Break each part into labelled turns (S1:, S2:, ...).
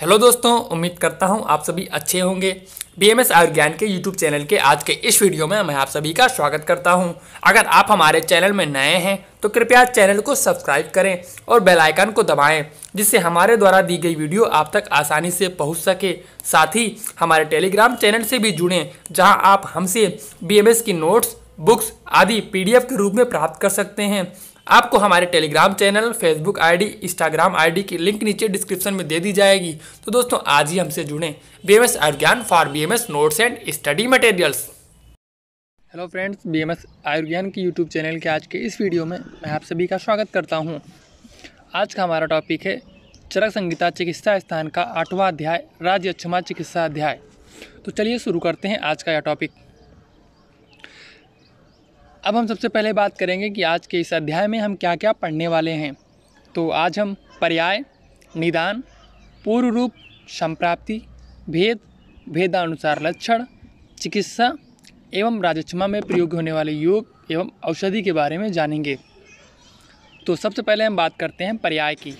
S1: hello दोस्तों उम्मीद करता हूँ आप सभी अच्छे होंगे बी एम एस आयुर्ज्ञान के यूट्यूब चैनल के आज के इस वीडियो में मैं आप सभी का स्वागत करता हूं अगर आप हमारे चैनल में नए हैं तो कृपया चैनल को सब्सक्राइब करें और बेल आइकन को दबाएं जिससे हमारे द्वारा दी गई वीडियो आप तक आसानी से पहुंच सके साथ ही हमारे टेलीग्राम चैनल से भी जुड़ें जहाँ आप हमसे बी की नोट्स बुक्स आदि पी के रूप में प्राप्त कर सकते हैं आपको हमारे Telegram channel Facebook ID, Instagram ID की लिंक नीचे डिस्क्रिप्शन में दे दी जाएगी तो दोस्तों आज ही हमसे जुड़ें B M S Ayurgyan for B M S notes and study materials hello friends B M S Ayurgyan की यूट्यूब चैनल के आज के इस वीडियो में मैं आप सभी का स्वागत करता हूँ आज का हमारा टॉपिक है चरक संगीता चिकित्सा स्थान का आठवां अध्याय राज्य अक्षमा चिकित्सा अध्याय तो चलिए शुरू करते हैं आज का यह टॉपिक अब हम सबसे पहले बात करेंगे कि आज के इस अध्याय में हम क्या क्या पढ़ने वाले हैं तो आज हम पर्याय निदान पूर्व रूप संप्राप्ति भेद भेदानुसार लक्षण चिकित्सा एवं राजक्षमा में प्रयोग होने वाले योग एवं औषधि के बारे में जानेंगे तो सबसे पहले हम बात करते हैं पर्याय की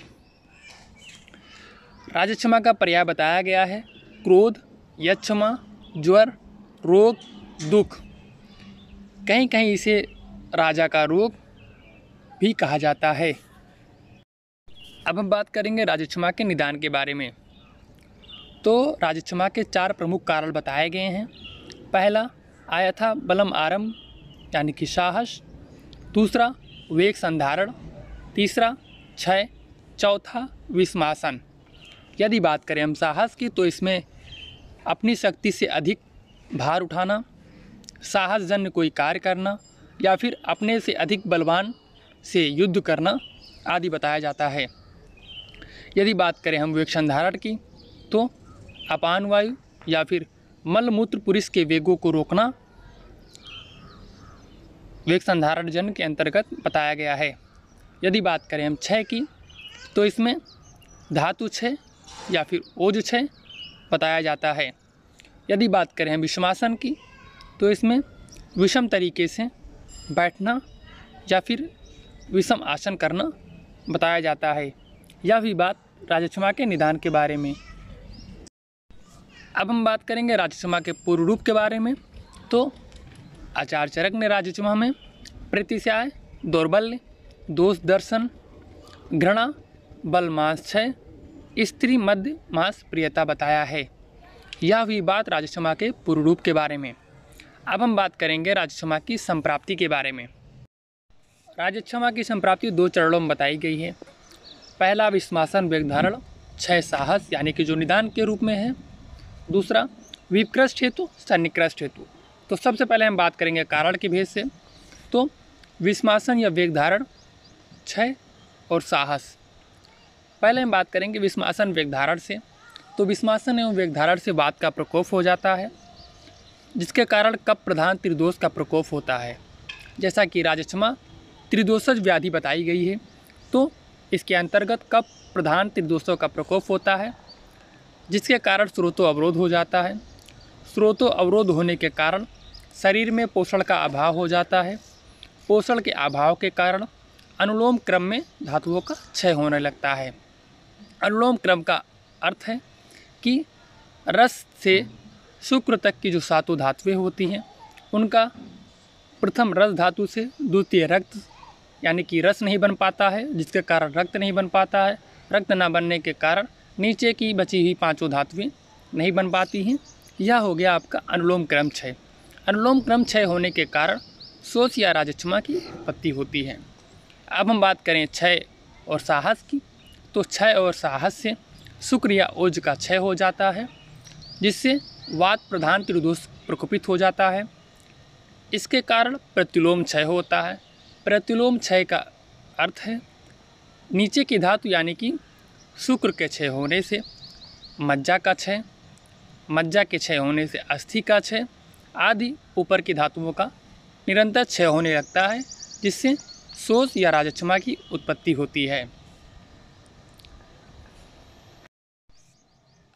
S1: राजक्षमा का पर्याय बताया गया है क्रोध यक्षमा ज्वर रोग दुख कहीं कहीं इसे राजा का रोग भी कहा जाता है अब हम बात करेंगे राजक्षमा के निदान के बारे में तो राजक्षमा के चार प्रमुख कारण बताए गए हैं पहला आया था बलम आरम्भ यानी कि साहस दूसरा वेग संधारण तीसरा क्षय चौथा विस्मासन यदि बात करें हम साहस की तो इसमें अपनी शक्ति से अधिक भार उठाना साहस जन्य कोई कार्य करना या फिर अपने से अधिक बलवान से युद्ध करना आदि बताया जाता है यदि बात करें हम वेक्षण धारण की तो अपान वायु या फिर मलमूत्र पुरुष के वेगों को रोकना वेग संधारण जन के अंतर्गत बताया गया है यदि बात करें हम छः की तो इसमें धातु छः या फिर ओज छः बताया जाता है यदि बात करें हम विश्वासन की तो इसमें विषम तरीके से बैठना या फिर विषम आसन करना बताया जाता है यह भी बात राजक्षमा के निदान के बारे में अब हम बात करेंगे राजक्षमा के पूर्व रूप के बारे में तो आचार्य चरक ने राजक्षमा में प्रतिशय दौर्बल्य दोष दर्शन घृणा बल बलमांसय स्त्री मध्य मांस प्रियता बताया है यह भी बात राजक्षमा के पूर्व रूप के बारे में अब हम बात करेंगे राजक्षमा की संप्राप्ति के बारे में राजक्षमा की संप्राप्ति दो चरणों में बताई गई है पहला विश्वासन वेगधारण छह साहस यानी कि जो निदान के रूप में है दूसरा विपकृष्ट हेतु सन्निकृष्ट हेतु तो सबसे पहले हम बात करेंगे कारण के भेद से तो विश्वासन या वेग धारण क्षय और साहस पहले हम बात करेंगे विश्वासन वेग धारण से तो विश्वासन एवं वेग धारण से बात का प्रकोप हो जाता है जिसके कारण कप प्रधान त्रिदोष का प्रकोप होता है जैसा कि राजक्षमा त्रिदोषज व्याधि बताई गई है तो इसके अंतर्गत कप प्रधान त्रिदोषों का प्रकोप होता है जिसके कारण स्रोतो अवरोध हो जाता है स्रोतो अवरोध होने के कारण शरीर में पोषण का अभाव हो जाता है पोषण के अभाव के कारण अनुलोम क्रम में धातुओं का क्षय होने लगता है अनुलोम क्रम का अर्थ है कि रस से शुक्र तक की जो सातों धातुएं होती हैं उनका प्रथम रस धातु से द्वितीय रक्त यानी कि रस नहीं बन पाता है जिसके कारण रक्त नहीं बन पाता है रक्त ना बनने के कारण नीचे की बची हुई पांचों धातुएं नहीं बन पाती हैं यह हो गया आपका अनुलोम क्रम क्षय अनुलोम क्रम क्षय होने के कारण सोच या राजक्षमा की उत्पत्ति होती है अब हम बात करें क्षय और साहस की तो क्षय और साहस से शुक्र या ओज का क्षय हो जाता है जिससे वात प्रधान त्रिदोष प्रकोपित हो जाता है इसके कारण प्रतिलोम क्षय होता है प्रतिलोम क्षय का अर्थ है नीचे की धातु यानी कि शुक्र के क्षय होने से मज्जा का क्षय मज्जा के क्षय होने से अस्थि का क्षय आदि ऊपर की धातुओं का निरंतर क्षय होने लगता है जिससे शोष या राजक्षमा की उत्पत्ति होती है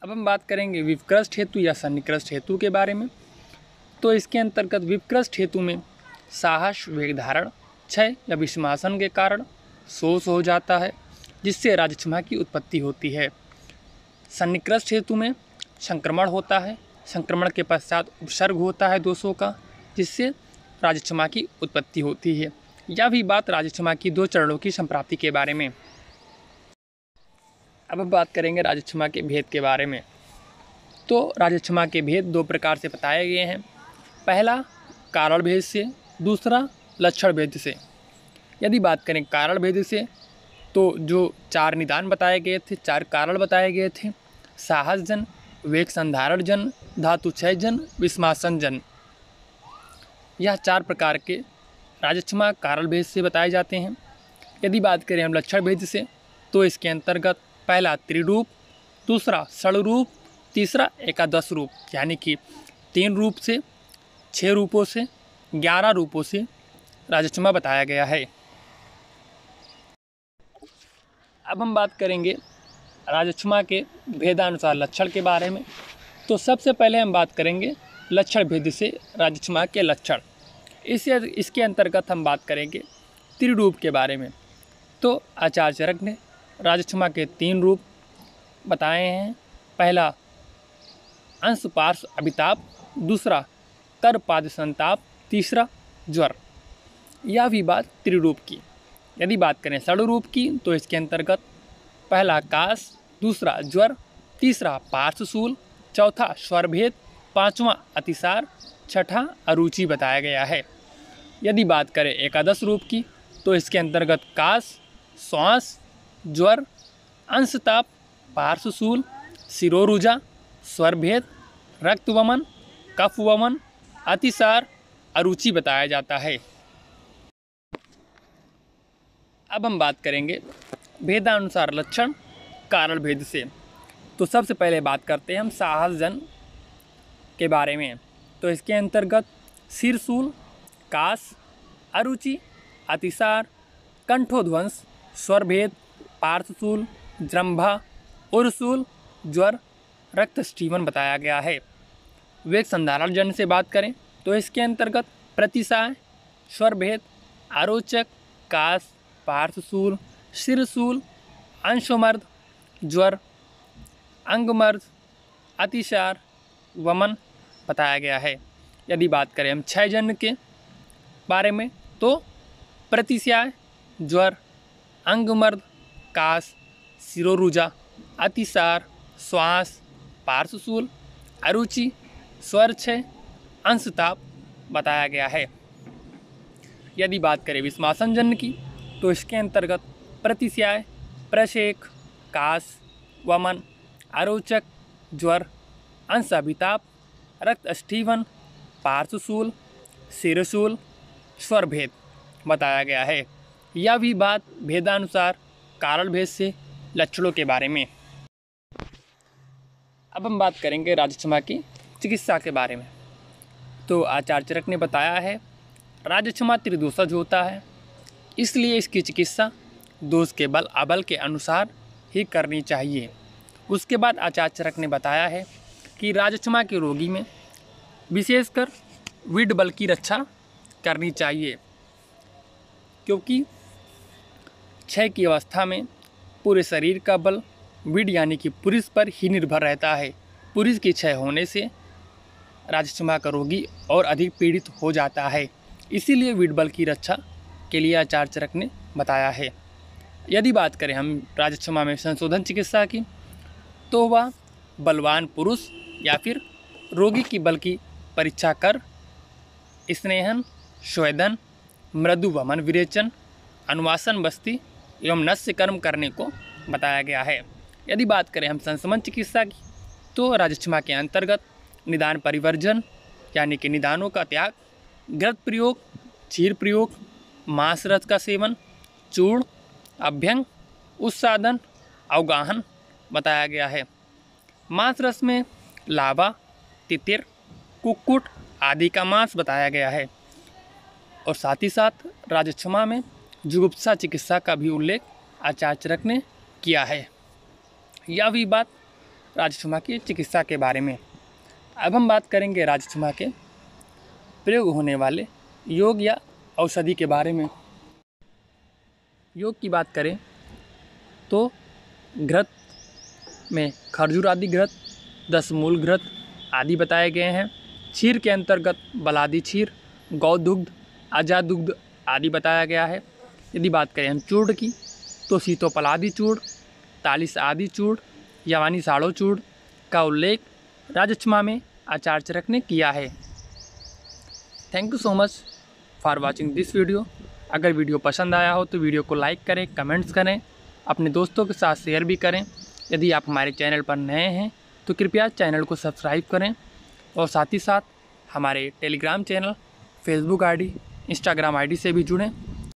S1: अब हम बात करेंगे विपक्रस्ट हेतु या सन्निकृष्ट हेतु के बारे में तो इसके अंतर्गत विपकृष्ट हेतु में साहस वेग धारण क्षय या विषमासन के कारण शोष हो जाता है जिससे राजक्षमा की उत्पत्ति होती है सन्निकृष्ट हेतु में संक्रमण होता है संक्रमण के पश्चात उपसर्ग होता है दोषों का जिससे राजक्षमा की उत्पत्ति होती है या भी बात राजक्षमा की दो चरणों की संप्राप्ति के बारे में अब हम बात करेंगे राजक्षमा के भेद के बारे में तो राजक्षमा के भेद दो प्रकार से बताए गए हैं पहला कारण भेद से दूसरा लक्षण भेद से यदि बात करें कारण भेद से तो जो चार निदान बताए गए थे चार कारण बताए गए थे साहस जन वेग संधारण जन धातु क्षय जन विस्मासन जन यह चार प्रकार के राजक्षमा कारण भेद से बताए जाते हैं यदि बात करें हम लक्षण भेद से तो इसके अंतर्गत पहला त्रिरूप दूसरा षणरूप तीसरा एकादश रूप यानी कि तीन रूप से छः रूपों से ग्यारह रूपों से राजचमा बताया गया है अब हम बात करेंगे राजक्षमा के भेदानुसार लक्षण के बारे में तो सबसे पहले हम बात करेंगे लक्षण भेद से राजक्षमा के लक्षण इस इसके अंतर्गत हम बात करेंगे त्रिरूप के बारे में तो आचार्य चरक ने राजक्षमा के तीन रूप बताए हैं पहला अंश पार्श अभिताप दूसरा कर पाद संताप तीसरा ज्वर यह भी बात त्रिरूप की यदि बात करें षडरूप की तो इसके अंतर्गत पहला काश दूसरा ज्वर तीसरा पार्शूल चौथा स्वरभेद पांचवा अतिसार छठा अरुचि बताया गया है यदि बात करें एकादश रूप की तो इसके अंतर्गत काश श्वास ज्वर अंशताप पार्श्वशूल सिरोरुजा स्वरभेद रक्तवमन कफवमन अतिसार अरुचि बताया जाता है अब हम बात करेंगे भेदानुसार लक्षण कारण भेद से तो सबसे पहले बात करते हैं हम साहस जन के बारे में तो इसके अंतर्गत सिरसूल काश अरुचि अतिसार कंठोध्वंस स्वरभेद पार्शूल जम्भा उर्सूल ज्वर रक्त स्टीवन बताया गया है वेग संधारण जन से बात करें तो इसके अंतर्गत स्वर स्वरभेद आरोचक काश पार्शूल सिरसूल अंशमर्द ज्वर अंगमर्द अतिशार वमन बताया गया है यदि बात करें हम छह जन्म के बारे में तो प्रतिशाय ज्वर अंगमर्द काश शिरोजा अतिसार श्वास पार्श्वशूल अरुचि स्वर क्षय अंशताप बताया गया है यदि बात करें विश्वासन जन्म की तो इसके अंतर्गत प्रतिशय प्रशेक काश वमन अरोचक ज्वर अंश अभिताप रक्त स्टीवन पार्श्वशूल स्वर स्वरभेद बताया गया है यह भी बात भेदानुसार कारण भेद से लक्षणों के बारे में अब हम बात करेंगे राजक्षमा की चिकित्सा के बारे में तो आचार्य चरक ने बताया है राजक्षमा त्रिदोषज होता है इसलिए इसकी चिकित्सा दोष के बल अबल के अनुसार ही करनी चाहिए उसके बाद आचार्य चरक ने बताया है कि राजक्षमा के रोगी में विशेषकर विड बल की रक्षा करनी चाहिए क्योंकि क्षय की अवस्था में पूरे शरीर का बल विड यानी कि पुरुष पर ही निर्भर रहता है पुरुष के क्षय होने से राजचमा का रोगी और अधिक पीड़ित हो जाता है इसीलिए विड बल की रक्षा के लिए आचार्य चरक ने बताया है यदि बात करें हम राजक्षमा में संशोधन चिकित्सा की तो वह बलवान पुरुष या फिर रोगी की बल की परीक्षा कर स्नेहन शोधन मृदु वमन विरेचन अनुवासन बस्ती एवं नस्य कर्म करने को बताया गया है यदि बात करें हम संसमन चिकित्सा की तो राजक्षमा के अंतर्गत निदान परिवर्जन यानी कि निदानों का त्याग गृत प्रयोग चीर प्रयोग मांस रस का सेवन चूर्ण अभ्यंग उत्साधन अवगाहन बताया गया है मांस रस में लावा तितिर कुक्कुट आदि का मांस बताया गया है और साथ ही साथ राजक्षमा में जुगुप्सा चिकित्सा का भी उल्लेख आचार्यचरक ने किया है यह भी बात राजसुमा की चिकित्सा के बारे में अब हम बात करेंगे राजसुमा के प्रयोग होने वाले योग या औषधि के बारे में योग की बात करें तो घृत में खरजूर आदि घृत दस मूल घृत आदि बताए गए हैं क्षीर के अंतर्गत बलादी क्षीर गौदुग्ध अजादुग्ध आदि बताया गया है यदि बात करें हम चूड़ की तो सीतोपलादि चूड़ तालिस आदि चूड़ यवानी साड़ो चूड़ का उल्लेख राजक्षमा में आचार्य चरक ने किया है thank you so much for watching this video अगर वीडियो पसंद आया हो तो वीडियो को लाइक करें कमेंट्स करें अपने दोस्तों के साथ शेयर भी करें यदि आप हमारे चैनल पर नए हैं तो कृपया चैनल को सब्सक्राइब करें और साथ ही साथ हमारे Telegram channel Facebook ID, Instagram ID से भी जुड़ें